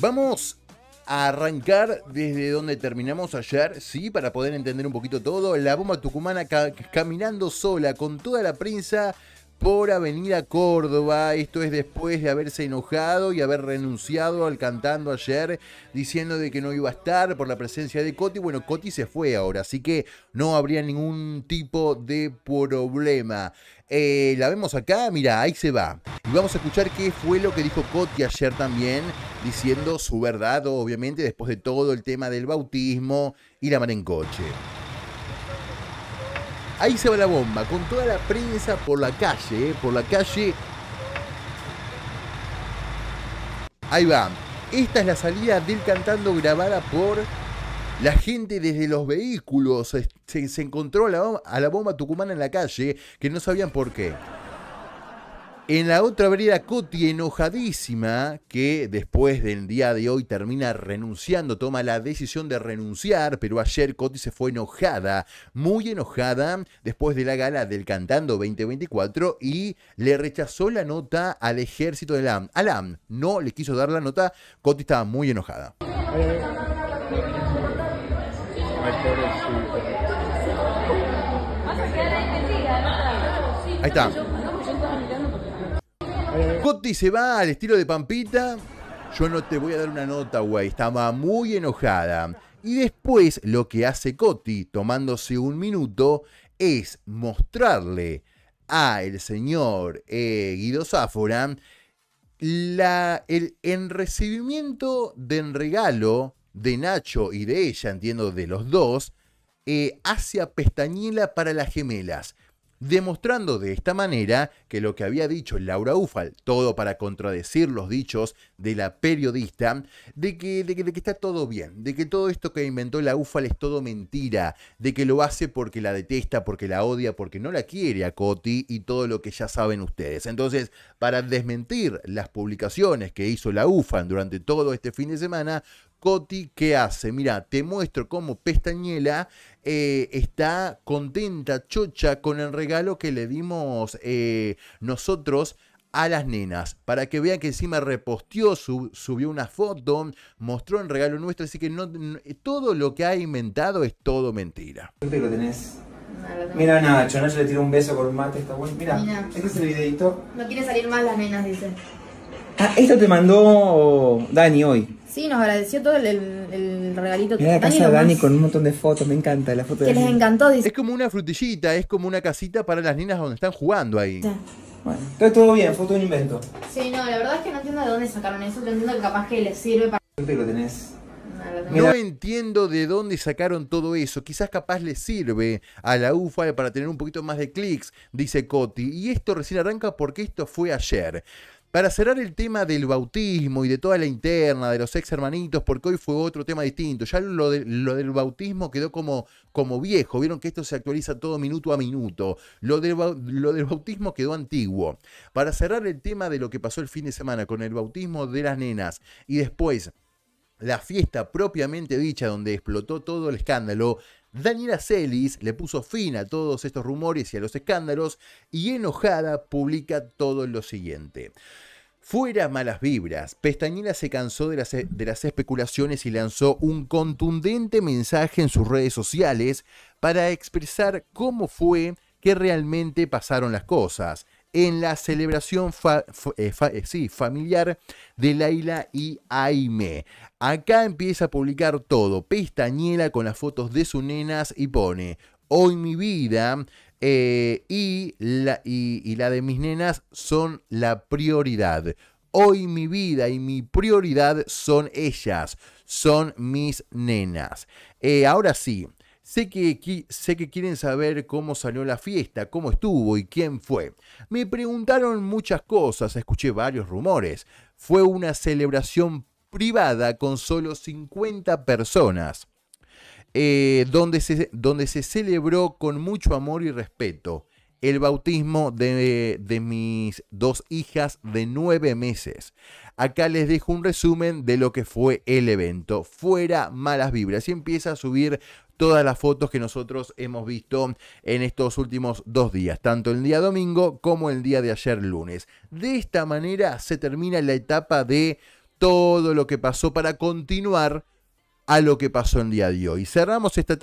Vamos a arrancar desde donde terminamos ayer, sí, para poder entender un poquito todo. La bomba tucumana caminando sola con toda la prensa por Avenida Córdoba. Esto es después de haberse enojado y haber renunciado al cantando ayer diciendo de que no iba a estar por la presencia de Coti. Bueno, Coti se fue ahora, así que no habría ningún tipo de problema. Eh, la vemos acá, mira, ahí se va. Y vamos a escuchar qué fue lo que dijo Coti ayer también, diciendo su verdad, obviamente, después de todo el tema del bautismo y la mar en coche. Ahí se va la bomba, con toda la prensa por la calle, eh, por la calle. Ahí va. Esta es la salida del cantando grabada por la gente desde los vehículos. Se, encontró la, bomba, a la bomba tucumana en la calle que no sabían por qué. En la otra vereda, Coti, enojadísima, que después del día de hoy termina renunciando, toma la decisión de renunciar, pero ayer Coti se fue enojada, muy enojada, después de la gala del Cantando 2024 y le rechazó la nota al ejército de LAM. A LAM no le quiso dar la nota, Coti estaba muy enojada. Ahí está. Eh, Coti se va al estilo de Pampita. Yo no te voy a dar una nota, güey. Estaba muy enojada. Y después lo que hace Coti tomándose un minuto, es mostrarle a el señor eh, Guido Sáfora el enrecibimiento del regalo de Nacho y de ella, entiendo de los dos, eh, hacia Pestañela para las gemelas demostrando de esta manera que lo que había dicho Laura Ufal, todo para contradecir los dichos de la periodista, de que, de que, está todo bien, de que todo esto que inventó la Ufal es todo mentira, de que lo hace porque la detesta, porque la odia, porque no la quiere a Coti y todo lo que ya saben ustedes. Entonces, para desmentir las publicaciones que hizo la Ufal durante todo este fin de semana, Coti, ¿qué hace? Mira, te muestro cómo Pestañela eh, está contenta, chocha, con el regalo que le dimos eh, nosotros a las nenas, para que vean que encima reposteó, subió una foto, mostró el regalo nuestro, así que no, todo lo que ha inventado es todo mentira. tenés. Mira Nacho, Nacho le tiró un beso con un mate, está bueno. Mira, este es el videito. No quiere salir más las nenas, dice. Ah, esto te mandó Dani hoy. Sí, nos agradeció todo el, el, regalito Mirá la casa de Dani con un montón de fotos, me encanta la foto. Que les encantó. Dice. Es como una frutillita, es como una casita para las niñas donde están jugando ahí. Sí. Bueno, está todo bien, fue todo un invento. Sí, no, la verdad es que no entiendo de dónde sacaron eso, pero entiendo que capaz que les sirve para... lo tenés no entiendo de dónde sacaron todo eso. Quizás capaz le sirve a la UFA para tener un poquito más de clics, dice Coti. Y esto recién arranca porque esto fue ayer. Para cerrar el tema del bautismo y de toda la interna, de los ex hermanitos, porque hoy fue otro tema distinto. Ya lo, del bautismo quedó como, como, viejo. Vieron que esto se actualiza todo minuto a minuto. lo del bautismo quedó antiguo. Para cerrar el tema de lo que pasó el fin de semana con el bautismo de las nenas y después la fiesta propiamente dicha, donde explotó todo el escándalo, Daniela Celis le puso fin a todos estos rumores y a los escándalos y enojada publica todo lo siguiente. Fuera malas vibras, Pestañera se cansó de las, e, de las, especulaciones y lanzó un contundente mensaje en sus redes sociales para expresar cómo fue que realmente pasaron las cosas en la celebración eh, eh, familiar de Laila y Aime. Acá empieza a publicar todo, Pestañela con las fotos de sus nenas y pone, hoy mi vida eh, y, la, la de mis nenas son la prioridad. Hoy mi vida y mi prioridad son ellas, son mis nenas. ahora sí, Sé que, sé que quieren saber cómo salió la fiesta, cómo estuvo y quién fue. Me preguntaron muchas cosas, escuché varios rumores. Fue una celebración privada con solo 50 personas, eh, donde, se, celebró con mucho amor y respeto el bautismo de, de, mis dos hijas de nueve meses. Acá les dejo un resumen de lo que fue el evento. Fuera malas vibras y empieza a subir todas las fotos que nosotros hemos visto en estos últimos dos días, tanto el día domingo como el día de ayer lunes. De esta manera se termina la etapa de todo lo que pasó para continuar a lo que pasó el día de hoy. Cerramos esta etapa.